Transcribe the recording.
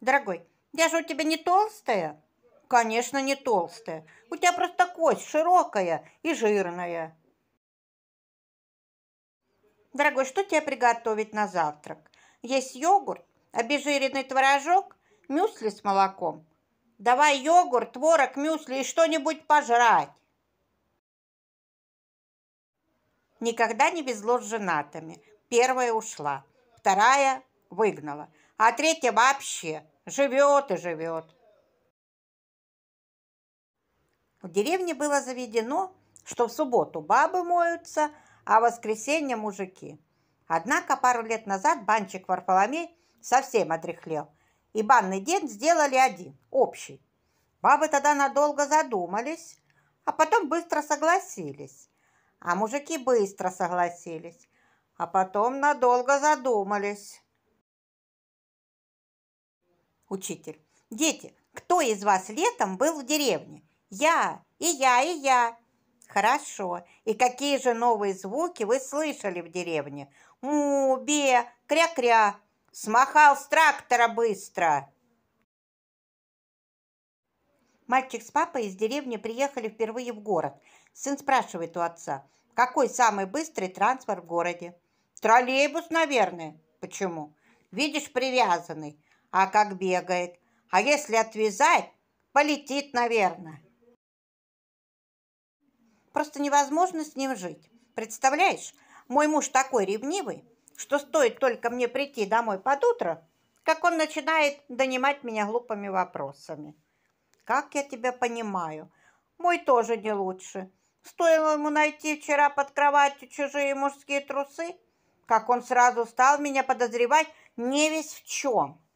Дорогой, я же у тебя не толстая? Конечно, не толстая. У тебя просто кость широкая и жирная. Дорогой, что тебе приготовить на завтрак? Есть йогурт, обезжиренный творожок, мюсли с молоком. Давай йогурт, творог, мюсли и что-нибудь пожрать. Никогда не везло с женатыми. Первая ушла, вторая выгнала – а третья вообще живет и живет. В деревне было заведено, что в субботу бабы моются, а в воскресенье мужики. Однако пару лет назад банчик Варфоломей совсем отряхлел, и банный день сделали один, общий. Бабы тогда надолго задумались, а потом быстро согласились. А мужики быстро согласились, а потом надолго задумались учитель. «Дети, кто из вас летом был в деревне?» «Я, и я, и я». «Хорошо. И какие же новые звуки вы слышали в деревне?» «Му, бе, кря-кря». «Смахал с трактора быстро!» Мальчик с папой из деревни приехали впервые в город. Сын спрашивает у отца, какой самый быстрый транспорт в городе? Троллейбус, наверное. Почему? Видишь, привязанный а как бегает. А если отвязать, полетит, наверное. Просто невозможно с ним жить. Представляешь, мой муж такой ревнивый, что стоит только мне прийти домой под утро, как он начинает донимать меня глупыми вопросами. Как я тебя понимаю, мой тоже не лучше. Стоило ему найти вчера под кроватью чужие мужские трусы, как он сразу стал меня подозревать не весь в чем.